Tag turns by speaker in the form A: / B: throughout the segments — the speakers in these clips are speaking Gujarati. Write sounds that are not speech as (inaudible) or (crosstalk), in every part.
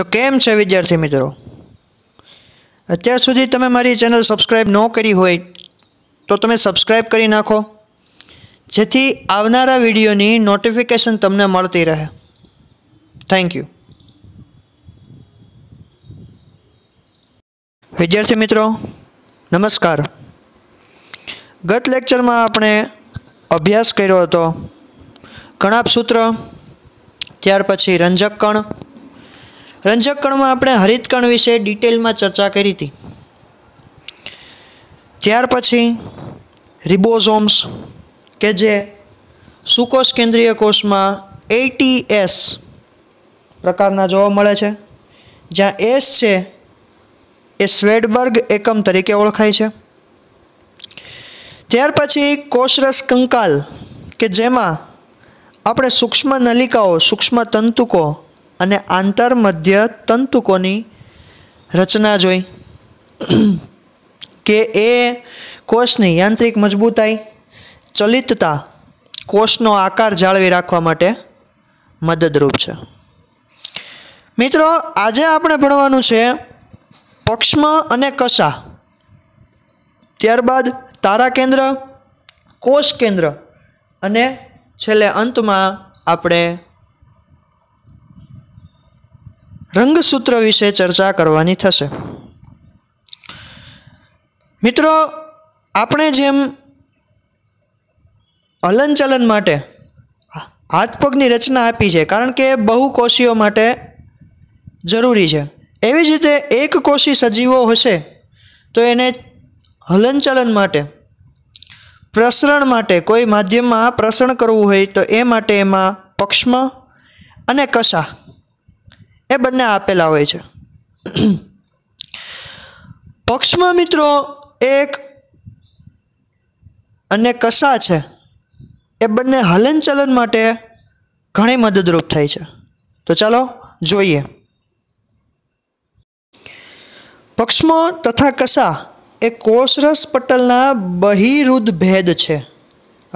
A: તો કેમ છે વિદ્યાર્થી મિત્રો અત્યાર સુધી તમે મારી ચેનલ સબસ્ક્રાઈબ ન કરી હોય તો તમે સબસ્ક્રાઈબ કરી નાખો જેથી આવનારા વિડીયોની નોટિફિકેશન તમને મળતી રહે થેન્ક યુ વિદ્યાર્થી મિત્રો નમસ્કાર ગત લેક્ચરમાં આપણે અભ્યાસ કર્યો હતો કણાપ સૂત્ર ત્યાર પછી રંજક કણ રંજક કણમાં આપણે હરિતકણ વિશે ડિટેલમાં ચર્ચા કરી હતી ત્યાર પછી રિબોઝોમ્સ કે જે સુકોષ કેન્દ્રીય કોષમાં એટી એસ પ્રકારના જોવા મળે છે જ્યાં એસ છે એ સ્વેડબર્ગ એકમ તરીકે ઓળખાય છે ત્યાર પછી કોષરસ કંકાલ કે જેમાં આપણે સૂક્ષ્મ નલિકાઓ સૂક્ષ્મ તંતુકો અને આંતરમધ્ય તંતુકોની રચના જોઈ કે એ કોષની યાંત્રિક મજબૂતાઈ ચલિતતા કોષનો આકાર જાળવી રાખવા માટે મદદરૂપ છે મિત્રો આજે આપણે ભણવાનું છે પક્ષ્મ અને કષા ત્યારબાદ તારા કેન્દ્ર કોષ કેન્દ્ર અને છેલ્લે અંતમાં આપણે રંગસૂત્ર વિશે ચર્ચા કરવાની થશે મિત્રો આપણે જેમ હલનચલન માટે હાથ પગની રચના આપી છે કારણ કે બહુ કોષીઓ માટે જરૂરી છે એવી જ રીતે એક કોષી સજીવો હશે તો એને હલનચલન માટે પ્રસરણ માટે કોઈ માધ્યમમાં પ્રસરણ કરવું હોય તો એ માટે એમાં પક્ષ્મ અને કશા એ બંને આપેલા હોય છે પક્ષમાં મિત્રો એક અને કસા છે એ બંને હલનચલન માટે ઘણી મદદરૂપ થાય છે તો ચાલો જોઈએ પક્ષમો તથા કસા એ કોષરસ પટલના બહિરુદ્ધ ભેદ છે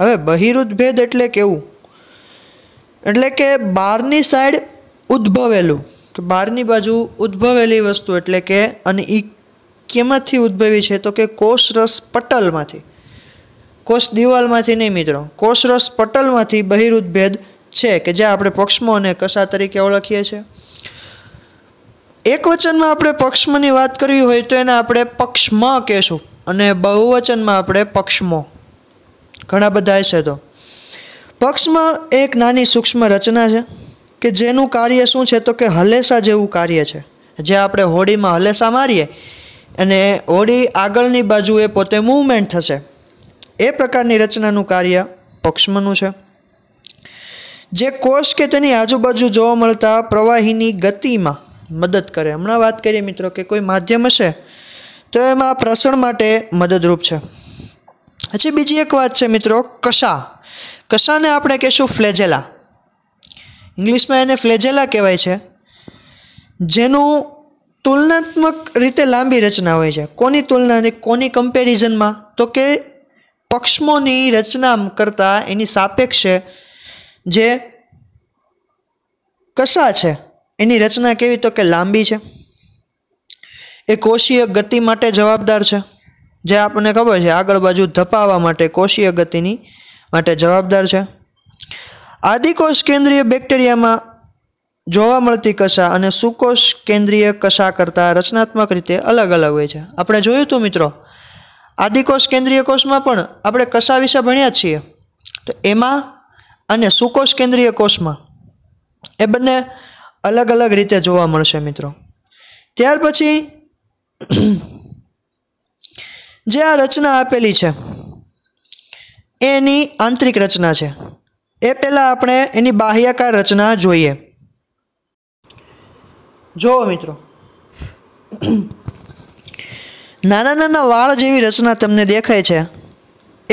A: હવે બહિરુદ્ધ ભેદ એટલે કેવું એટલે કે બહારની સાઈડ ઉદ્ભવેલું તો બહારની બાજુ ઉદ્ભવેલી વસ્તુ એટલે કે અને એ કેમાંથી ઉદ્ભવી છે તો કે કોષરસ પટલમાંથી કોષ દિવાલમાંથી નહીં મિત્રો કોષરસ પટલમાંથી બહિરુદ્ભેદ છે કે જે આપણે પક્ષમો અને કસા તરીકે ઓળખીએ છીએ એક વચનમાં આપણે પક્ષ્મની વાત કરવી હોય તો એને આપણે પક્ષ્મ કહેશું અને બહુવચનમાં આપણે પક્ષમો ઘણા બધા છે તો પક્ષ્મ એક નાની સૂક્ષ્મ રચના છે કે જેનું કાર્ય શું છે તો કે હલેસા જેવું કાર્ય છે જે આપણે હોડીમાં હલેસા મારીએ અને હોડી આગળની બાજુ એ પોતે મૂવમેન્ટ થશે એ પ્રકારની રચનાનું કાર્ય પક્ષમનું છે જે કોષ કે તેની આજુબાજુ જોવા મળતા પ્રવાહીની ગતિમાં મદદ કરે હમણાં વાત કરીએ મિત્રો કે કોઈ માધ્યમ હશે તો એમાં પ્રસરણ માટે મદદરૂપ છે પછી બીજી એક વાત છે મિત્રો કશા કશાને આપણે કહીશું ફ્લેજેલા ઇંગ્લિશમાં એને ફ્લેજેલા કહેવાય છે જેનું તુલનાત્મક રીતે લાંબી રચના હોય છે કોની તુલનાને કોની કમ્પેરિઝનમાં તો કે પક્ષમોની રચના કરતાં એની સાપેક્ષે જે કશા છે એની રચના કેવી તો કે લાંબી છે એ કોષીય ગતિ માટે જવાબદાર છે જે આપણને ખબર છે આગળ બાજુ ધપાવવા માટે કોષીય ગતિની માટે જવાબદાર છે આદિકોષ કેન્દ્રીય બેક્ટેરિયામાં જોવા મળતી કશા અને સુકોષ કેન્દ્રીય કશા કરતાં રચનાત્મક રીતે અલગ અલગ હોય છે આપણે જોયું હતું મિત્રો આદિકોષ કેન્દ્રીય કોષમાં પણ આપણે કશા વિશે ભણ્યા છીએ તો એમાં અને સુકોષ કેન્દ્રીય કોષમાં એ બંને અલગ અલગ રીતે જોવા મળશે મિત્રો ત્યાર પછી જે આ રચના આપેલી છે એની આંતરિક રચના છે એ પહેલાં આપણે એની બાહ્યકાર રચના જોઈએ જુઓ મિત્રો નાના નાના વાળ જેવી રચના તમને દેખાય છે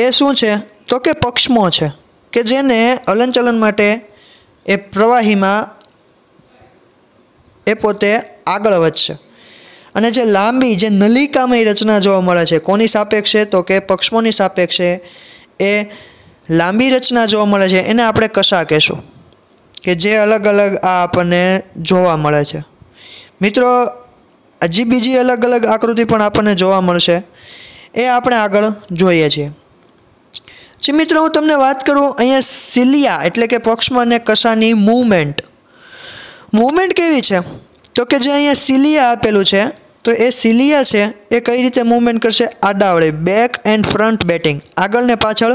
A: એ શું છે તો કે પક્ષમો છે કે જેને હલનચલન માટે એ પ્રવાહીમાં એ પોતે આગળ વધશે અને જે લાંબી જે નલિકામય રચના જોવા મળે છે કોની સાપેક્ષે તો કે પક્ષમોની સાપેક્ષે એ લાંબી રચના જોવા મળે છે એને આપણે કશા કહેશું કે જે અલગ અલગ આ આપણને જોવા મળે છે મિત્રો હજી બીજી અલગ અલગ આકૃતિ પણ આપણને જોવા મળશે એ આપણે આગળ જોઈએ છીએ જે મિત્રો હું તમને વાત કરું અહીંયા સિલિયા એટલે કે પક્ષમાં અને કશાની મૂવમેન્ટ મૂવમેન્ટ કેવી છે તો કે જે અહીંયા સિલિયા આપેલું છે તો એ સિલિયા છે એ કઈ રીતે મૂવમેન્ટ કરશે આડાવળે બેક એન્ડ ફ્રન્ટ બેટિંગ આગળ ને પાછળ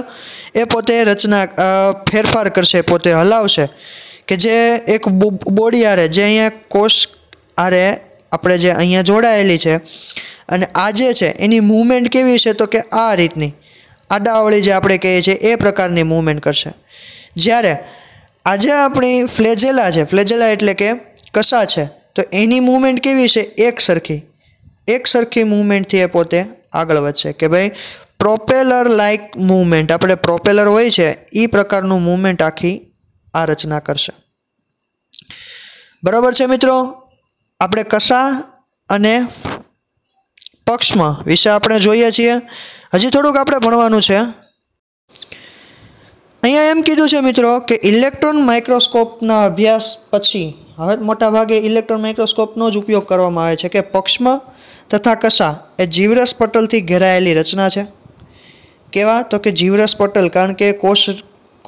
A: એ પોતે રચના ફેરફાર કરશે પોતે હલાવશે કે જે એક બોડી આરે જે અહીંયા કોષ આરે આપણે જે અહીંયા જોડાયેલી છે અને આ જે છે એની મૂવમેન્ટ કેવી છે તો કે આ રીતની આડાવળી જે આપણે કહીએ છીએ એ પ્રકારની મૂવમેન્ટ કરશે જ્યારે આજે આપણી ફ્લેજેલા છે ફ્લેજેલા એટલે કે કસા છે તો એની મૂવમેન્ટ કેવી છે એક સરખી એક સરખી મૂવમેન્ટથી એ પોતે આગળ વધશે કે ભાઈ પ્રોપેલર લાઇક મૂવમેન્ટ આપણે પ્રોપેલર હોય છે એ પ્રકારનું મૂવમેન્ટ આખી આ રચના કરશે બરાબર છે મિત્રો આપણે કસા અને પક્ષમાં વિશે આપણે જોઈએ છીએ હજી થોડુંક આપણે ભણવાનું છે અહીંયા એમ કીધું છે મિત્રો કે ઇલેક્ટ્રોન માઇક્રોસ્કોપના અભ્યાસ પછી હવે મોટાભાગે ઇલેક્ટ્રોન માઇક્રોસ્કોપનો જ ઉપયોગ કરવામાં આવે છે કે પક્ષમાં તથા કશા એ જીવરસ પટલથી ઘેરાયેલી રચના છે કેવા તો કે જીવરસ પટલ કારણ કે કોષ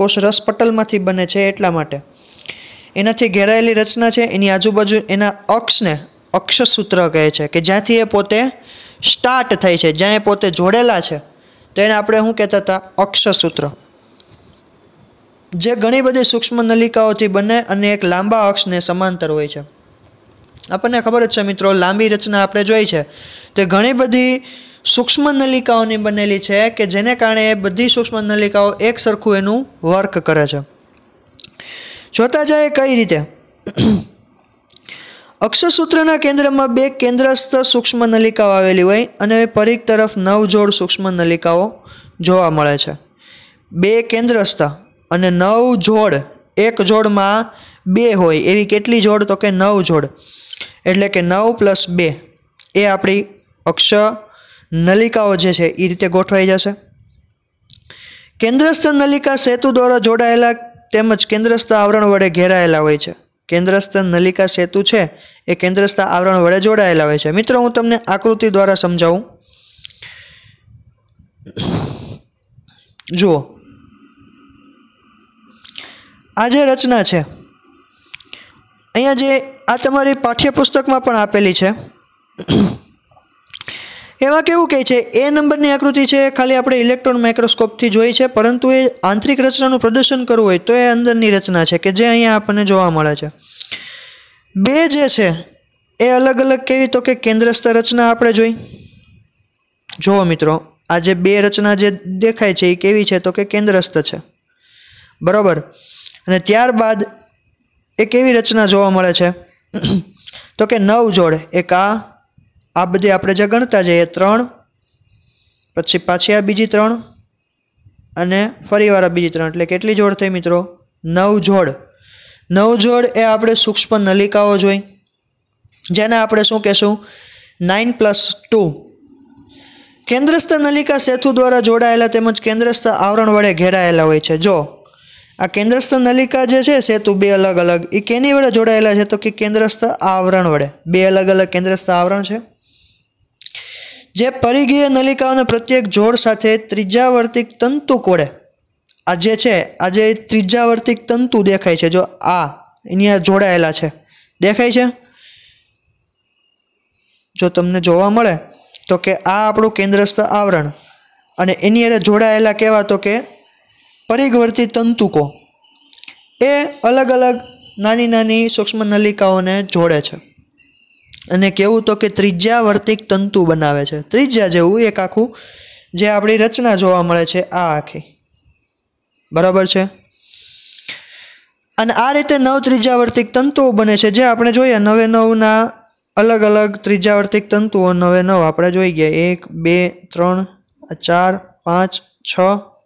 A: કોષરસ પટલમાંથી બને છે એટલા માટે એનાથી ઘેરાયેલી રચના છે એની આજુબાજુ એના અક્ષને અક્ષસૂત્ર કહે છે કે જ્યાંથી એ પોતે સ્ટાર્ટ થાય છે જ્યાં એ પોતે જોડેલા છે તો એને આપણે શું કહેતા હતા અક્ષસૂત્ર જે ઘણી બધી સૂક્ષ્મ નલિકાઓથી બને અને એક લાંબા અક્ષને સમાંતર હોય છે આપણને ખબર જ છે મિત્રો લાંબી રચના આપણે જોઈ છે તે ઘણી બધી સૂક્ષ્મ નલિકાઓની બનેલી છે કે જેને કારણે એ બધી સૂક્ષ્મ નલિકાઓ એક સરખું એનું વર્ક કરે છે જોતા જાય કઈ રીતે (clears throat) અક્ષસૂત્રના કેન્દ્રમાં બે કેન્દ્રસ્થ સૂક્ષ્મ નલિકાઓ આવેલી હોય અને પરીખ તરફ નવ જોડ સૂક્ષ્મ નલિકાઓ જોવા મળે છે બે કેન્દ્રસ્થ અને નવ જોડ એક જોડમાં બે હોય એવી કેટલી જોડ તો કે નવ જોડ એટલે કે નવ પ્લસ બે એ આપણી અક્ષ નલિકાઓ જે છે એ રીતે ગોઠવાઈ જશે કેન્દ્રસ્થ નલિકા સેતુ દ્વારા જોડાયેલા તેમજ કેન્દ્રસ્થ આવરણ વડે ઘેરાયેલા હોય છે કેન્દ્રસ્થ નલિકા સેતુ છે એ કેન્દ્રસ્થ આવરણ વડે જોડાયેલા હોય છે મિત્રો હું તમને આકૃતિ દ્વારા સમજાવું જુઓ આ જે રચના છે અહીંયા જે આ તમારી પાઠ્યપુસ્તકમાં પણ આપેલી છે એમાં કેવું કહે છે એ નંબરની આકૃતિ છે ખાલી આપણે ઇલેક્ટ્રોન માઇક્રોસ્કોપથી જોઈ છે પરંતુ એ આંતરિક રચનાનું પ્રદર્શન કરવું હોય તો એ અંદરની રચના છે કે જે અહીંયા આપણને જોવા મળે છે બે જે છે એ અલગ અલગ કેવી તો કે કેન્દ્રસ્થ રચના આપણે જોઈ જુઓ મિત્રો આ જે બે રચના જે દેખાય છે એ કેવી છે તો કે કેન્દ્રસ્થ છે બરાબર અને ત્યારબાદ એ કેવી રચના જોવા મળે છે તો કે નવ જોડ એક આ આ બધી આપણે જે ગણતા જઈએ ત્રણ પછી પાછી આ બીજી ત્રણ અને ફરીવાર આ બીજી ત્રણ એટલે કેટલી જોડ થઈ મિત્રો નવ જોડ નવ જોડ એ આપણે સૂક્ષ્મ નલિકાઓ જોઈ જેને આપણે શું કહેશું નાઇન પ્લસ ટુ કેન્દ્રસ્થ નલિકા સેતુ દ્વારા જોડાયેલા તેમજ કેન્દ્રસ્થ આવરણ વડે ઘેરાયેલા હોય છે જો આ કેન્દ્રસ્થ નલિકા જે છે સેતુ બે અલગ અલગ એ કેની વડે જોડાયેલા છે તો કે કેન્દ્રસ્થ આવરણ વડે બે અલગ અલગ કેન્દ્રસ્થ આવરણ છે જે પરિગીય નલિકાઓના પ્રત્યેક જોડ સાથે ત્રિજ્યાવર્તિક તંતુ કોડે આ જે છે આ જે ત્રિજ્યાવર્તિક તંતુ દેખાય છે જો આ અહીંયા જોડાયેલા છે દેખાય છે જો તમને જોવા મળે તો કે આ આપણું કેન્દ્રસ્થ આવરણ અને એની અરે જોડાયેલા કહેવા તો કે પરિઘવર્તી તંતુકો એ અલગ અલગ નાની નાની સૂક્ષ્મ નલિકાઓને જોડે છે અને કેવું તો કે ત્રિજ્યાવર્તિક તંતુ બનાવે છે ત્રિજ્યા જેવું એક આખું જે આપણી રચના જોવા મળે છે આ આખી બરાબર છે અને આ રીતે નવ ત્રિજ્યાવર્તિક તંતુઓ બને છે જે આપણે જોઈએ નવે નવના અલગ અલગ ત્રિજ્યાવર્તિક તંતુઓ નવે નવ આપણે જોઈ ગયા એક બે ત્રણ ચાર પાંચ છ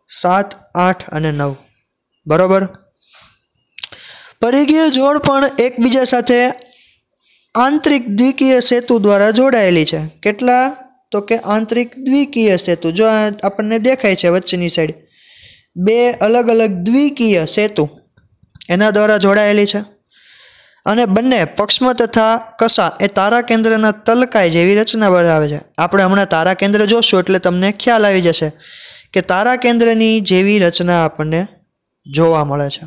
A: સાત આઠ અને નવ બરાબર પરિઘીય જોડ પણ એકબીજા સાથે આંતરિક દ્વિકીય સેતુ દ્વારા જોડાયેલી છે કેટલા તો કે આંતરિક દ્વિકીય સેતુ જો આપણને દેખાય છે વચ્ચેની સાઈડ બે અલગ અલગ દ્વિકીય સેતુ એના દ્વારા જોડાયેલી છે અને બંને પક્ષ્મ તથા કસા એ તારા કેન્દ્રના તલકાય જેવી રચના બનાવે છે આપણે હમણાં તારા કેન્દ્ર જોશું એટલે તમને ખ્યાલ આવી જશે કે તારા કેન્દ્રની જેવી રચના આપણને જોવા મળે છે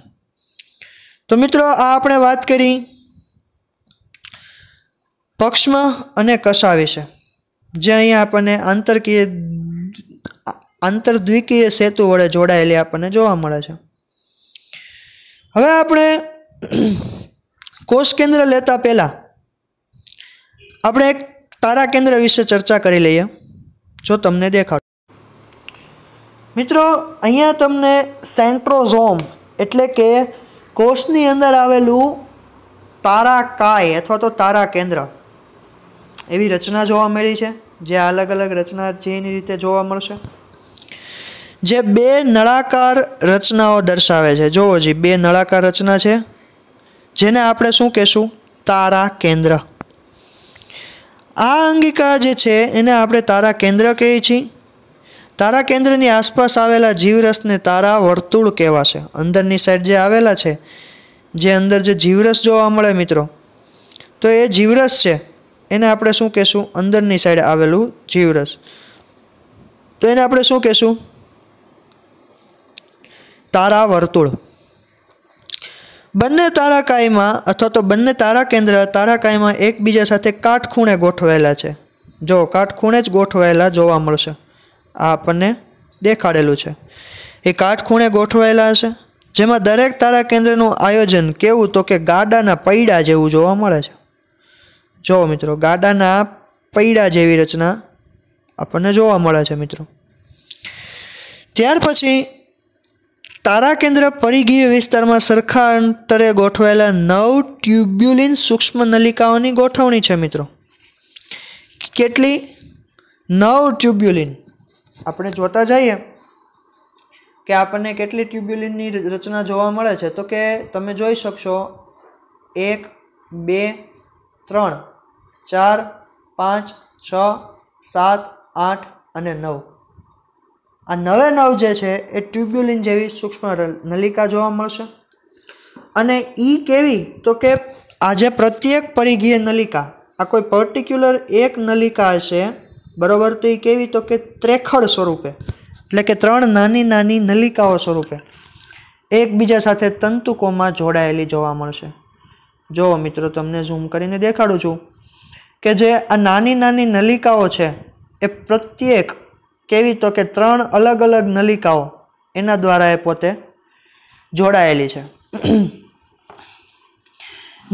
A: તો મિત્રો આ આપણે વાત કરી પક્ષ્મ અને કસા વિશે જે અહીંયા આપણને આંતરકીય આંતરદ્વિકીય સેતુ વડે જોડાયેલી આપણને જોવા મળે છે હવે આપણે કોષ કેન્દ્ર લેતા પહેલાં આપણે એક તારા કેન્દ્ર વિશે ચર્ચા કરી લઈએ જો તમને દેખાડ મિત્રો અહીંયા તમને સેન્ટ્રોઝોમ એટલે કે કોષની અંદર આવેલું તારાકાય અથવા તો તારા કેન્દ્ર એવી રચના જોવા મળી છે જે અલગ અલગ રચના જેની રીતે જોવા મળશે જે બે નળાકાર રચનાઓ દર્શાવે છે જોવો જી બે નળાકાર રચના છે જેને આપણે શું કહેશું તારા કેન્દ્ર આ અંગિકા જે છે એને આપણે તારા કેન્દ્ર કહીએ છીએ તારા કેન્દ્રની આસપાસ આવેલા જીવરસને તારા વર્તુળ કહેવાશે અંદરની સાઈડ જે આવેલા છે જે અંદર જે જીવરસ જોવા મળે મિત્રો તો એ જીવરસ છે એને આપણે શું કહેશું અંદરની સાઈડ આવેલું જીવરસ તો એને આપણે શું કહેશું તારા વર્તુળ બંને તારાકાઈમાં અથવા તો બંને તારા કેન્દ્ર તારાકાઈમાં એકબીજા સાથે કાટખૂણે ગોઠવાયેલા છે જો કાટખૂણે જ ગોઠવાયેલા જોવા મળશે આ આપણને દેખાડેલું છે એ કાટખૂણે ગોઠવાયેલા હશે જેમાં દરેક તારા કેન્દ્રનું આયોજન કેવું તો કે ગાડાના પૈડા જેવું જોવા મળે છે જો મિત્રો ગાડાના પૈડા જેવી રચના આપણને જોવા મળે છે મિત્રો ત્યાર પછી તારા કેન્દ્ર પરિઘીય વિસ્તારમાં સરખા અંતરે ગોઠવાયેલા નવ ટ્યુબ્યુલિન સૂક્ષ્મ નલિકાઓની ગોઠવણી છે મિત્રો કેટલી નવ ટ્યુબ્યુલિન આપણે જોતા જઈએ કે આપણને કેટલી ટ્યુબ્યુલિનની રચના જોવા મળે છે તો કે તમે જોઈ શકશો એક બે ત્રણ ચાર પાંચ છ સાત આઠ અને નવ આ નવે નવ જે છે એ ટ્યુબ્યુલિન જેવી સૂક્ષ્મ નલિકા જોવા મળશે અને એ કેવી તો કે આજે પ્રત્યેક પરિઘીય નલિકા આ કોઈ પર્ટિક્યુલર એક નલિકા હશે બરાબર તો એ કેવી તો કે ત્રેખડ સ્વરૂપે એટલે કે ત્રણ નાની નાની નલિકાઓ સ્વરૂપે એકબીજા સાથે તંતુકોમાં જોડાયેલી જોવા મળશે જો મિત્રો તમને ઝૂમ કરીને દેખાડું છું કે જે આ નાની નાની નલિકાઓ છે એ પ્રત્યેક કેવી તો કે ત્રણ અલગ અલગ નલિકાઓ એના દ્વારા એ પોતે જોડાયેલી છે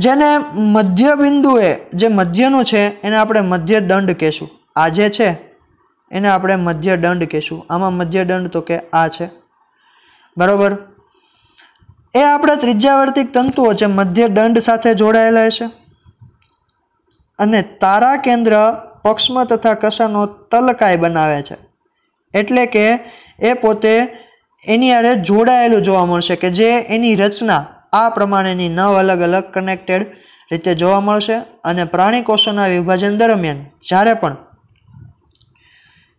A: જેને મધ્ય બિંદુએ જે મધ્યનું છે એને આપણે મધ્ય દંડ કહેશું આ જે છે એને આપણે મધ્યદંડ કહીશું આમાં મધ્યદંડ તો કે આ છે બરાબર એ આપણા ત્રિજ્યાવર્તિક તંતુઓ છે મધ્યદંડ સાથે જોડાયેલા છે અને તારા કેન્દ્ર પક્ષ્મ તથા કસાનો તલકાય બનાવે છે એટલે કે એ પોતે એની આરે જોડાયેલું જોવા મળશે કે જે એની રચના આ પ્રમાણેની નવ અલગ અલગ કનેક્ટેડ રીતે જોવા મળશે અને પ્રાણી કોષોના વિભાજન દરમિયાન જ્યારે પણ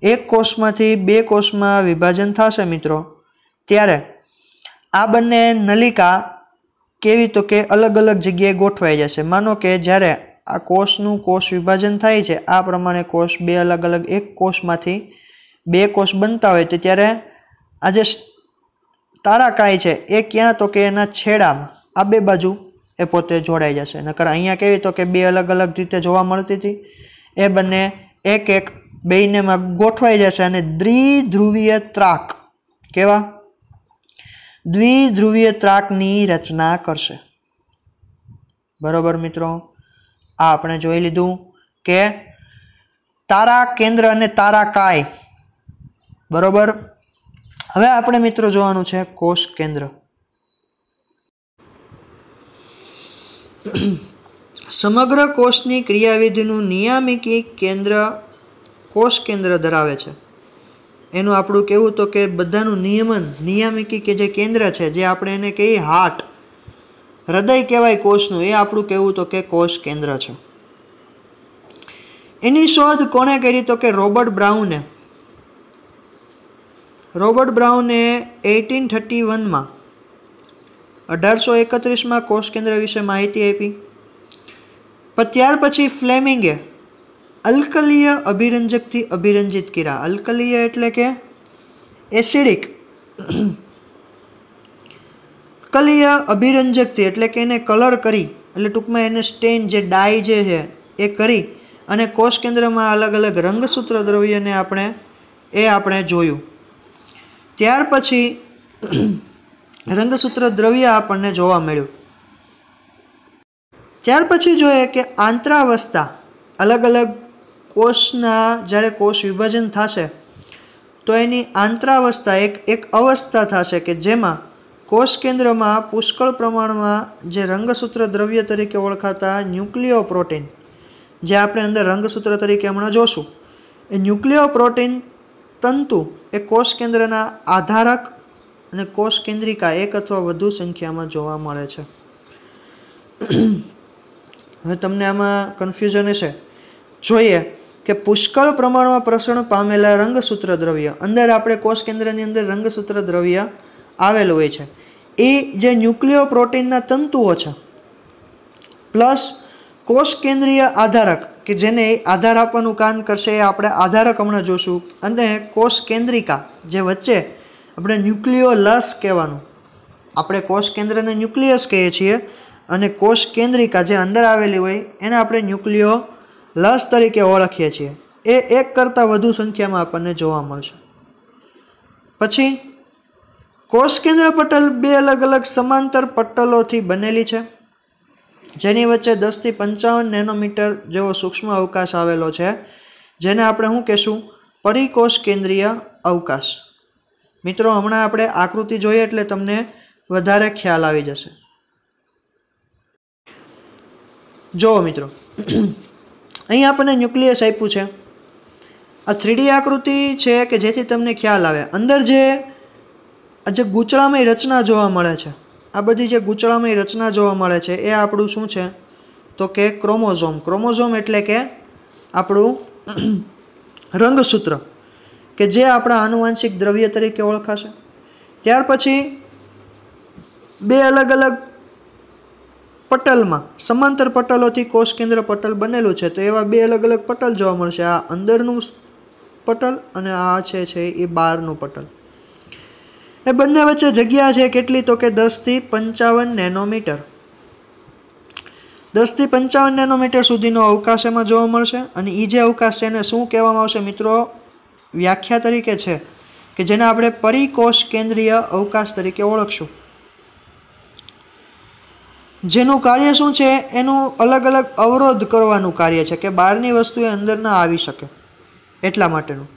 A: એક કોષમાંથી બે કોષમાં વિભાજન થશે મિત્રો ત્યારે આ બંને નલિકા કેવી તો કે અલગ અલગ જગ્યાએ ગોઠવાઈ જશે માનો કે જ્યારે આ કોષનું કોષ વિભાજન થાય છે આ પ્રમાણે કોષ બે અલગ અલગ એક કોષમાંથી બે કોષ બનતા હોય તો ત્યારે આ જે તારાકાય છે એ ક્યાં તો કે એના છેડામાં આ બે બાજુ એ પોતે જોડાઈ જશે નકર અહીંયા કેવી તો કે બે અલગ અલગ રીતે જોવા મળતી હતી એ બંને એક એક બેયનેમાં ગોઠવાઈ જશે અને દ્વિધ્રુવીય ત્રાક કેવા દ્વિધ્રુવીય ત્રાકની રચના કરશે બરોબર મિત્રો આ આપણે જોઈ લીધું કે તારા કેન્દ્ર અને તારા કાય બરોબર હવે આપણે મિત્રો જોવાનું છે કોષ કેન્દ્ર સમગ્ર કોષની ક્રિયાવિધિનું નિયામિકી કેન્દ્ર કોષ કેન્દ્ર ધરાવે છે એનું આપણું કહેવું તો કે બધાનું નિયમન નિયામિકી કે જે કેન્દ્ર છે જે આપણે એને કહીએ હાર્ટ હૃદય કહેવાય કોષનું એ આપણું કહેવું તો કે કોષ કેન્દ્ર છે એની શોધ કોણે કરી તો કે રોબર્ટ બ્રાઉને રોબર્ટ બ્રાઉને એઇટીન થર્ટી વનમાં અઢારસો એકત્રીસમાં કોષ કેન્દ્ર વિશે માહિતી આપી પણ ત્યાર પછી ફ્લેમિંગે અલ્કલીય અભિરંજકથી અભિરંજિત કીરા અલ્કલીય એટલે કે એસિડિક કલીય અભિરંજકથી એટલે કે એને કલર કરી એટલે ટૂંકમાં એને સ્ટેન જે ડાય જે છે એ કરી અને કોષ કેન્દ્રમાં અલગ અલગ રંગસૂત્ર દ્રવ્યને આપણે એ આપણે જોયું ત્યાર પછી રંગસૂત્ર દ્રવ્ય આપણને જોવા મળ્યું ત્યાર પછી જોઈએ કે આંતરાવસ્થા અલગ અલગ કોષના જ્યારે કોષ વિભાજન થશે તો એની આંતરાવસ્થા એક એક અવસ્થા થશે કે જેમાં કોષ કેન્દ્રમાં પુષ્કળ પ્રમાણમાં જે રંગસૂત્ર દ્રવ્ય તરીકે ઓળખાતા ન્યુક્લિયો પ્રોટીન જે આપણે અંદર રંગસૂત્ર તરીકે હમણાં જોશું એ ન્યુક્લિયો પ્રોટીન તંતુ એ કોષ કેન્દ્રના આધારક અને કોષ કેન્દ્રિકા એક અથવા વધુ સંખ્યામાં જોવા મળે છે હવે તમને આમાં કન્ફ્યુઝન હશે જોઈએ કે પુષ્કળ પ્રમાણમાં પ્રસરણ પામેલા રંગસૂત્ર દ્રવ્ય અંદર આપણે કોષ કેન્દ્રની અંદર રંગસૂત્ર દ્રવ્ય આવેલું હોય છે એ જે ન્યુક્લિયો પ્રોટીનના તંતુઓ છે પ્લસ કોષ કેન્દ્રીય આધારક કે જેને આધાર આપવાનું કામ કરશે એ આપણે આધારક હમણાં જોશું અને કોષ કેન્દ્રિકા જે વચ્ચે આપણે ન્યુક્લિયો લસ કહેવાનું આપણે કોષ કેન્દ્રને ન્યુક્લિયસ કહીએ છીએ અને કોષ કેન્દ્રિકા જે અંદર આવેલી હોય એને આપણે ન્યુક્લિયો લસ તરીકે ઓળખીએ છીએ એ એક કરતાં વધુ સંખ્યામાં આપણને જોવા મળશે પછી કોષકેન્દ્ર પટલ બે અલગ અલગ સમાંતર પટલોથી બનેલી છે જેની વચ્ચે દસથી પંચાવન નેનોમીટર જેવો સૂક્ષ્મ અવકાશ આવેલો છે જેને આપણે શું કહેશું પરિકોષ કેન્દ્રીય અવકાશ મિત્રો હમણાં આપણે આકૃતિ જોઈએ એટલે તમને વધારે ખ્યાલ આવી જશે જુઓ મિત્રો અહીં આપણને ન્યુક્લિયસ આપ્યું છે આ થ્રીડી આકૃતિ છે કે જેથી તમને ખ્યાલ આવે અંદર જે આ જે ગૂંચળામય રચના જોવા મળે છે આ બધી જે ગૂંચળામય રચના જોવા મળે છે એ આપણું શું છે તો કે ક્રોમોઝોમ ક્રોમોઝોમ એટલે કે આપણું (clears throat) રંગસૂત્ર કે જે આપણા આનુવાંશિક દ્રવ્ય તરીકે ઓળખાશે ત્યાર પછી બે અલગ અલગ પટલમાં સમાંતર પટલોથી કોષ કેન્દ્ર પટલ બનેલું છે તો એવા બે અલગ અલગ પટલ જોવા મળશે આ અંદરનું પટલ અને આ છે છે એ બહારનું પટલ એ બંને વચ્ચે જગ્યા છે કેટલી તો કે દસથી પંચાવન નેનોમીટર દસથી પંચાવન નેનોમીટર સુધીનો અવકાશ એમાં જોવા મળશે અને એ જે અવકાશ છે એને શું કહેવામાં આવશે મિત્રો વ્યાખ્યા તરીકે છે કે જેને આપણે પરિકોષ કેન્દ્રીય અવકાશ તરીકે ઓળખશું જેનું કાર્ય શું છે એનું અલગ અલગ અવરોધ કરવાનું કાર્ય છે કે બહારની વસ્તુ એ અંદર ના આવી શકે એટલા માટેનું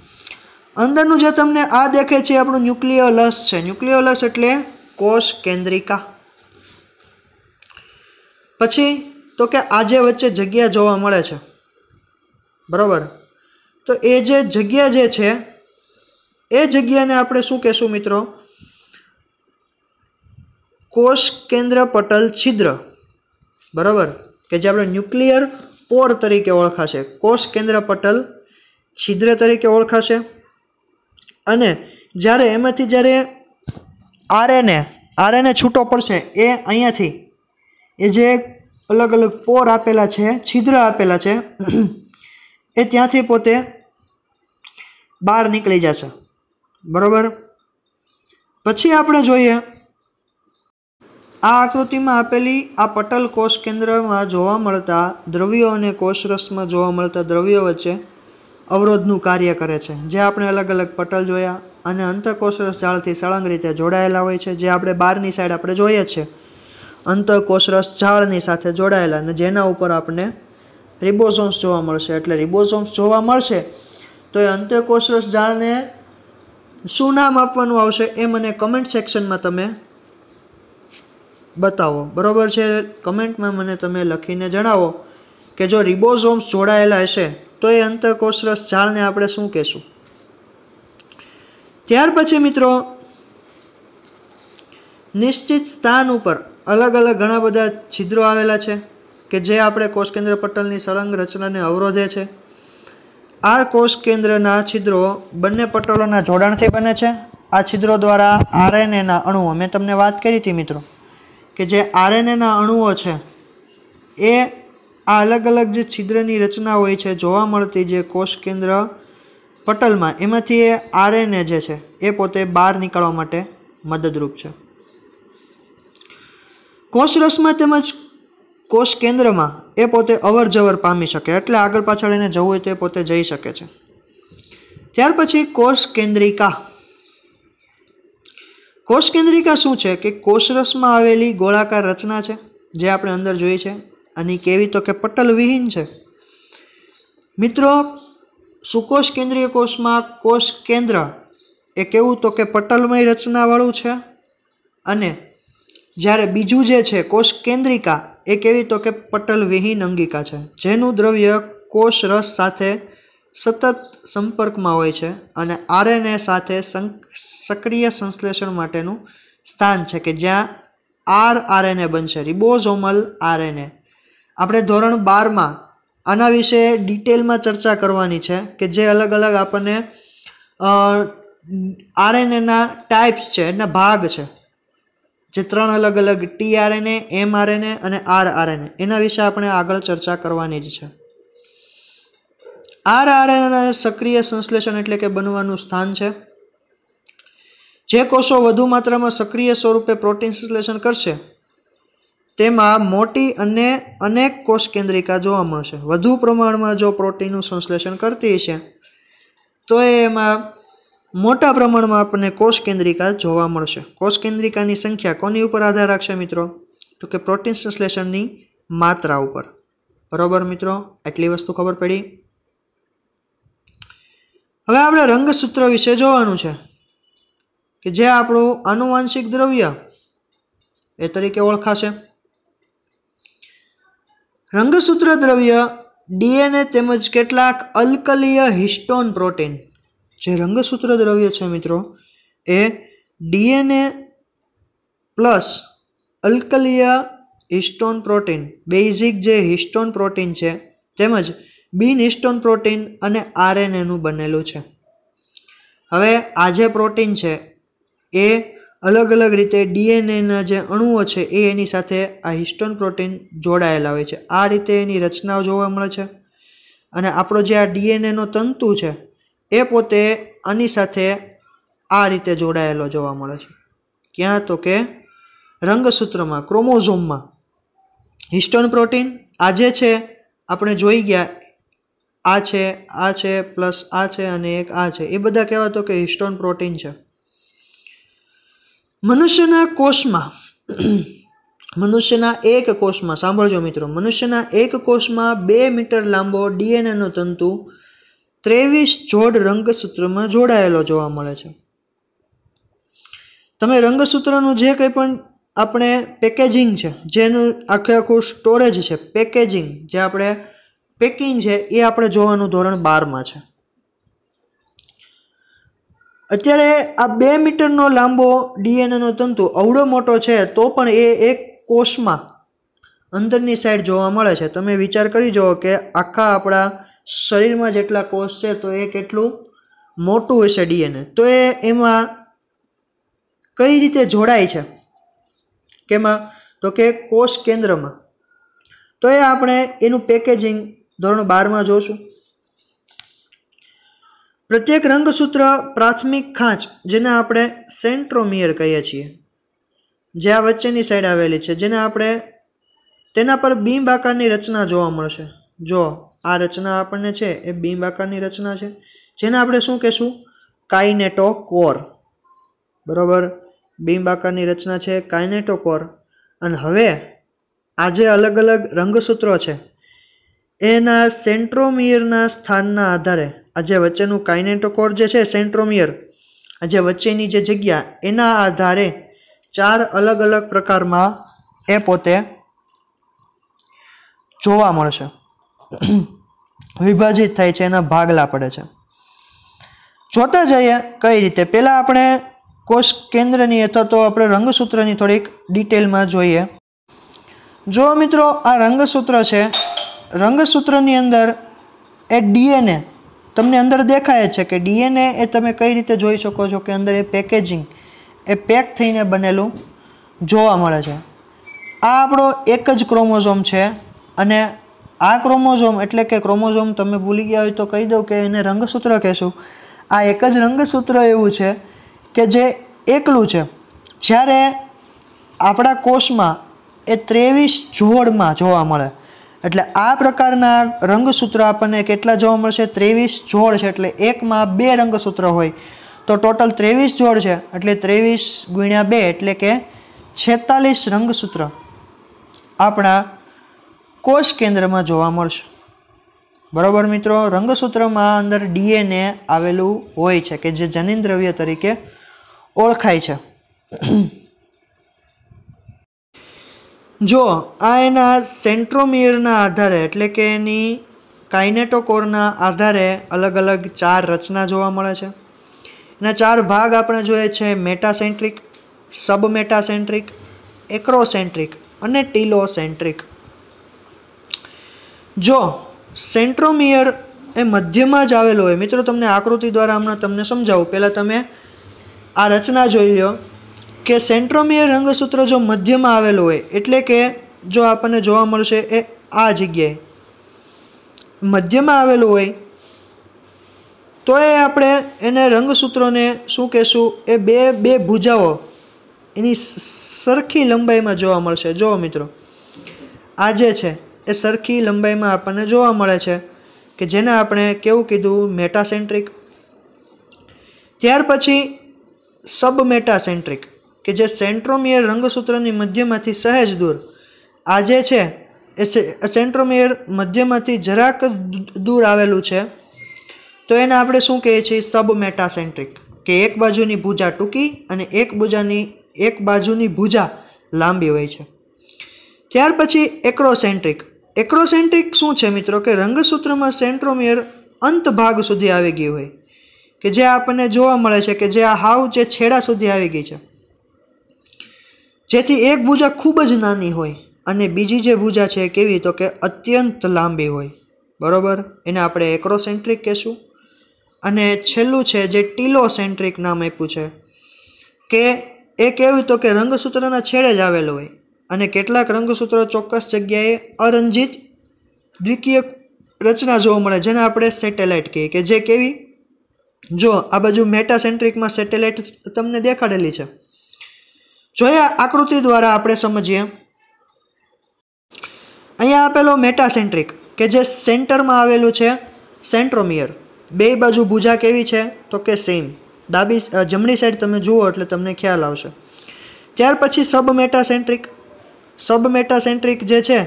A: અંદરનું જે તમને આ દેખે છે આપણું ન્યુક્લિયોલસ છે ન્યુક્લિયોલસ એટલે કોષ કેન્દ્રિકા પછી તો કે આજે વચ્ચે જગ્યા જોવા મળે છે બરાબર તો એ જે જગ્યા જે છે એ જગ્યાને આપણે શું કહેશું મિત્રો કોષ કેન્દ્ર પટલ છિદ્ર બરાબર કે જે આપણે ન્યુક્લિયર પોર તરીકે ઓળખાશે કોષ કેન્દ્ર પટલ છિદ્ર તરીકે ઓળખાશે અને જ્યારે એમાંથી જ્યારે આરએનએ આરએનએ છૂટો પડશે એ અહીંયાથી એ જે અલગ અલગ પોર આપેલા છે છિદ્ર આપેલા છે એ ત્યાંથી પોતે બહાર નીકળી જશે બરાબર પછી આપણે જોઈએ આ આકૃતિમાં આપેલી આ પટલ કોષ કેન્દ્રમાં જોવા મળતા દ્રવ્યો અને કોષરસમાં જોવા મળતા દ્રવ્યો વચ્ચે અવરોધનું કાર્ય કરે છે જે આપણે અલગ અલગ પટલ જોયા અને અંતકોષરસ ઝાળથી સળંગ રીતે જોડાયેલા હોય છે જે આપણે બહારની સાઈડ આપણે જોઈએ છીએ અંતકોષરસ ઝાળની સાથે જોડાયેલા અને જેના ઉપર આપણને રિબોઝોમ્સ જોવા મળશે એટલે રિબોઝોમ્સ જોવા મળશે તો એ અંતકોષરસ ઝાળને શું નામ આપવાનું આવશે એ મને કમેન્ટ સેક્શનમાં તમે બતાવો બરાબર છે કમેન્ટમાં મને તમે લખીને જણાવો કે જો રિબોઝોમ્સ જોડાયેલા હશે તો એ અંતકોષરસ ઝાડને આપણે શું કહેશું ત્યાર પછી મિત્રો નિશ્ચિત સ્થાન ઉપર અલગ અલગ ઘણા બધા છિદ્રો આવેલા છે કે જે આપણે કોષકેન્દ્ર પટલની સળંગ રચનાને અવરોધે છે આ કોષકેન્દ્રના છિદ્રો બંને પટલોના જોડાણથી બને છે આ છિદ્રો દ્વારા આરએનએના અણુઓ મેં તમને વાત કરી હતી મિત્રો કે જે આરએનએના અણુઓ છે એ આ અલગ અલગ જે છિદ્રની રચના હોય છે જોવા મળતી જે કોષ કેન્દ્ર પટલમાં એમાંથી એ આરએનએ જે છે એ પોતે બહાર નીકળવા માટે મદદરૂપ છે કોષરસમાં તેમજ કોષ કેન્દ્રમાં એ પોતે અવર જવર પામી શકે એટલે આગળ પાછળ એને જવું હોય તો એ પોતે જઈ શકે છે ત્યાર પછી કોષ કેન્દ્રિકા કોષ કેન્દ્રિકા શું છે કે કોષરસમાં આવેલી ગોળાકાર રચના છે જે આપણે અંદર જોઈ છે અને કેવી તો કે પટલ વિહીન છે મિત્રો સુકોષ કેન્દ્રીય કોષમાં કોષ કેન્દ્ર એ કેવું તો કે પટલમય રચનાવાળું છે અને જ્યારે બીજું જે છે કોષ કેન્દ્રિકા એ કેવી તો કે પટલવિહીન અંગિકા છે જેનું દ્રવ્ય કોષ રસ સાથે સતત સંપર્કમાં હોય છે અને આરએનએ સાથે સક્રિય સંશ્લેષણ માટેનું સ્થાન છે કે જ્યાં આર આરએનએ બનશે રિબોઝોમલ આરએનએ આપણે ધોરણ બારમાં આના વિશે ડિટેલમાં ચર્ચા કરવાની છે કે જે અલગ અલગ આપણને આરએનએના ટાઈપ્સ છે એના ભાગ છે જે ત્રણ અલગ અલગ ટી ટીઆરએનએ એમઆરએનએ અને આરઆરએનએ એના વિશે આપણે આગળ ચર્ચા કરવાની જ છે આરઆરએનએ સક્રિય સંશ્લેષણ એટલે કે બનવાનું સ્થાન છે જે કોષો વધુ માત્રામાં સક્રિય સ્વરૂપે પ્રોટીન સંશ્લેષણ કરશે તેમાં મોટી અને અનેક કોષ કેન્દ્રિકા જોવા મળશે વધુ પ્રમાણમાં જો પ્રોટીનનું સંશ્લેષણ કરતી છે તો એમાં મોટા પ્રમાણમાં આપણને કોષ કેન્દ્રિકા જોવા મળશે કોષ કેન્દ્રિકાની સંખ્યા કોની ઉપર આધાર રાખશે મિત્રો તો કે પ્રોટીન સંશ્લેષણની માત્રા ઉપર બરાબર મિત્રો આટલી વસ્તુ ખબર પડી હવે આપણે રંગસૂત્ર વિશે જોવાનું છે કે જે આપણું આનુવાંશિક દ્રવ્ય એ તરીકે ઓળખાશે રંગસૂત્ર દ્રવ્ય ડીએનએ તેમજ કેટલાક અલ્કલીય હિસ્ટોન પ્રોટીન જે રંગસૂત્ર દ્રવ્ય છે મિત્રો એ ડીએનએ પ્લસ અલ્કલીય હિસ્ટોન પ્રોટીન બેઝિક જે હિસ્ટોન પ્રોટીન છે તેમજ બિન ઇસ્ટોન પ્રોટીન અને આરએનએનું બનેલું છે હવે આ જે પ્રોટીન છે એ અલગ અલગ રીતે ડીએનએના જે અણુઓ છે એ એની સાથે આ હિસ્ટોન પ્રોટીન જોડાયેલા હોય છે આ રીતે એની રચનાઓ જોવા મળે છે અને આપણો જે આ ડીએનએનો તંતુ છે એ પોતે આની સાથે આ રીતે જોડાયેલો જોવા મળે છે ક્યાં તો કે રંગસૂત્રમાં ક્રોમોઝોમમાં હિસ્ટોન પ્રોટીન આજે છે આપણે જોઈ ગયા આ છે આ છે પ્લસ આ છે અને એક આ છે એ બધા કહેવા તો કે હિસ્ટોન પ્રોટીન છે મનુષ્યના કોષમાં (clears throat) મનુષ્યના એક કોષમાં સાંભળજો મિત્રો મનુષ્યના એક કોષમાં બે મીટર લાંબો ડીએનએનો તંતુ ત્રેવીસ જોડ રંગસૂત્રમાં જોડાયેલો જોવા મળે છે તમે રંગસૂત્રનું જે કંઈ પણ આપણે પેકેજિંગ છે જેનું આખે આખું સ્ટોરેજ છે પેકેજિંગ જે આપણે પેકિંગ છે એ આપણે જોવાનું ધોરણ બારમાં છે અત્યારે આ બે મીટરનો લાંબો ડીએનએનો તંતુ અવડો મોટો છે તો પણ એ એક કોષમાં અંદરની સાઈડ જોવા મળે છે તમે વિચાર કરી જુઓ કે આખા આપણા શરીરમાં જેટલા કોષ છે તો એ કેટલું મોટું હશે ડીએનએ તો એ એમાં કઈ રીતે જોડાય છે કેમાં તો કે કોષ કેન્દ્રમાં તો એ આપણે એનું પેકેજિંગ ધોરણ બારમાં જોશું પ્રત્યેક રંગસૂત્ર પ્રાથમિક ખાંચ જેને આપણે સેન્ટ્રોમિયર કહીએ છીએ જે આ વચ્ચેની સાઈડ આવેલી છે જેને આપણે તેના પર બિંબ આકારની રચના જોવા મળશે જો આ રચના આપણને છે એ બિંબ આકારની રચના છે જેને આપણે શું કહેશું કાઇનેટો કોર બરાબર બિંબ આકારની રચના છે કાઇનેટો કોર અને હવે આ જે અલગ અલગ રંગસૂત્રો છે એના સેન્ટ્રોમિયરના સ્થાનના આધારે આ જે વચ્ચેનું કાઇનેટોકોર જે છે સેન્ટ્રોમિયર આ જે વચ્ચેની જે જગ્યા એના આધારે ચાર અલગ અલગ પ્રકારમાં એ પોતે જોવા મળશે વિભાજિત થાય છે એના ભાગલા પડે છે જોતા જઈએ કઈ રીતે પહેલાં આપણે કોષ કેન્દ્રની અથવા તો આપણે રંગસૂત્રની થોડીક ડિટેલમાં જોઈએ જો મિત્રો આ રંગસૂત્ર છે રંગસૂત્રની અંદર એ ડીએનએ તમને અંદર દેખાય છે કે ડીએનએ એ તમે કઈ રીતે જોઈ શકો છો કે અંદર એ પેકેજિંગ એ પેક થઈને બનેલું જોવા મળે છે આ આપણો એક જ ક્રોમોઝોમ છે અને આ ક્રોમોઝોમ એટલે કે ક્રોમોઝોમ તમે ભૂલી ગયા હોય તો કહી દઉં કે એને રંગસૂત્ર કહેશું આ એક જ રંગસૂત્ર એવું છે કે જે એકલું છે જ્યારે આપણા કોષમાં એ ત્રેવીસ જોડમાં જોવા મળે એટલે આ પ્રકારના રંગસૂત્ર આપણને કેટલા જોવા મળશે ત્રેવીસ જોડ છે એટલે એકમાં બે રંગસૂત્ર હોય તો ટોટલ ત્રેવીસ જોડ છે એટલે ત્રેવીસ ગુણ્યા બે એટલે કે છેતાલીસ રંગસૂત્ર આપણા કોષ કેન્દ્રમાં જોવા મળશે બરાબર મિત્રો રંગસૂત્રમાં અંદર ડીએનએ આવેલું હોય છે કે જે જનીન દ્રવ્ય તરીકે ઓળખાય છે જો આ એના સેન્ટ્રોમિયરના આધારે એટલે કે એની કાઇનેટોકોરના આધારે અલગ અલગ ચાર રચના જોવા મળે છે એના ચાર ભાગ આપણે જોઈએ છે મેટાસેન્ટ્રિક સબમેટાસેન્ટ્રિક એક્રોસેન્ટ્રિક અને ટીલોસેન્ટ્રિક જો સેન્ટ્રોમિયર એ મધ્યમાં જ આવેલો હોય મિત્રો તમને આકૃતિ દ્વારા હમણાં તમને સમજાવું પહેલાં તમે આ રચના જોઈ લો કે સેન્ટ્રોમિયર રંગસૂત્ર જો મધ્યમાં આવેલું હોય એટલે કે જો આપણને જોવા મળશે એ આ જગ્યાએ મધ્યમાં આવેલું હોય તો એ આપણે એને રંગસૂત્રોને શું કહેશું એ બે બે ભૂજાઓ એની સરખી લંબાઈમાં જોવા મળશે જુઓ મિત્રો આ જે છે એ સરખી લંબાઈમાં આપણને જોવા મળે છે કે જેને આપણે કેવું કીધું મેટાસેન્ટ્રિક ત્યાર પછી સબમેટાસેન્ટ્રિક કે જે સેન્ટ્રોમિયર રંગસૂત્રની મધ્યમાંથી સહેજ દૂર આજે છે એ સેન્ટ્રોમિયર મધ્યમાંથી જરાક દૂર આવેલું છે તો એને આપણે શું કહીએ છીએ સબ મેટાસેન્ટ્રિક કે એક બાજુની ભૂજા ટૂંકી અને એક ભૂજાની એક બાજુની ભૂજા લાંબી હોય છે ત્યાર પછી એક્રોસેન્ટ્રિક એક્રોસેન્ટ્રિક શું છે મિત્રો કે રંગસૂત્રમાં સેન્ટ્રોમિયર અંત ભાગ સુધી આવી ગઈ હોય કે જે આપણને જોવા મળે છે કે જે આ હાવ જે છેડા સુધી આવી ગઈ છે જેથી એક ભૂજા ખૂબ જ નાની હોય અને બીજી જે ભૂજા છે કેવી તો કે અત્યંત લાંબી હોય બરાબર એને આપણે એક્રોસેન્ટ્રિક કહેશું અને છેલ્લું છે જે ટીલોસેન્ટ્રિક નામ આપ્યું છે કે એ કહેવું તો કે રંગસૂત્રના છેડે જ આવેલો હોય અને કેટલાક રંગસૂત્રો ચોક્કસ જગ્યાએ અરંજિત દ્વિકીય રચના જોવા મળે જેને આપણે સેટેલાઇટ કહીએ કે જે કેવી જો આ બાજુ મેટાસેન્ટ્રિકમાં સેટેલાઇટ તમને દેખાડેલી છે જોયા આકૃતિ દ્વારા આપણે સમજીએ અહીંયા આપેલો મેટાસેન્ટ્રિક કે જે સેન્ટરમાં આવેલું છે સેન્ટ્રોમિયર બે બાજુ ભૂજા કેવી છે તો કે સેમ ડાબી જમણી સાઈડ તમે જુઓ એટલે તમને ખ્યાલ આવશે ત્યાર પછી સબ મેટાસેન્ટ્રિક સબ મેટાસેન્ટ્રિક જે છે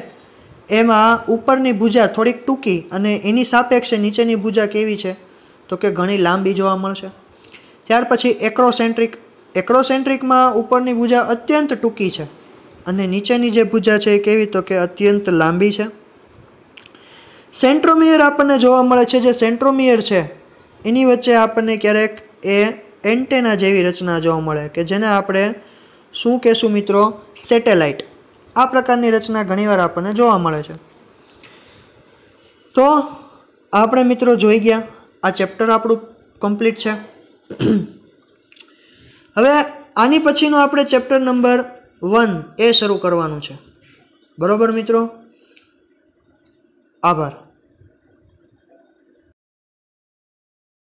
A: એમાં ઉપરની ભૂજા થોડીક ટૂંકી અને એની સાપેક્ષે નીચેની ભૂજા કેવી છે તો કે ઘણી લાંબી જોવા મળશે ત્યાર પછી એક્રોસેન્ટ્રિક એક્રોસેન્ટ્રિકમાં ઉપરની ભુજા અત્યંત ટૂંકી છે અને નીચેની જે ભુજા છે એ કેવી તો કે અત્યંત લાંબી છે સેન્ટ્રોમિયર આપણને જોવા મળે છે જે સેન્ટ્રોમિયર છે એની વચ્ચે આપણને ક્યારેક એ એન્ટેના જેવી રચના જોવા મળે કે જેને આપણે શું કહેશું મિત્રો સેટેલાઇટ આ પ્રકારની રચના ઘણીવાર આપણને જોવા મળે છે તો આપણે મિત્રો જોઈ ગયા આ ચેપ્ટર આપણું કમ્પ્લીટ છે હવે આની પછીનો આપણે ચેપ્ટર નંબર વન એ શરૂ કરવાનું છે બરાબર મિત્રો આભાર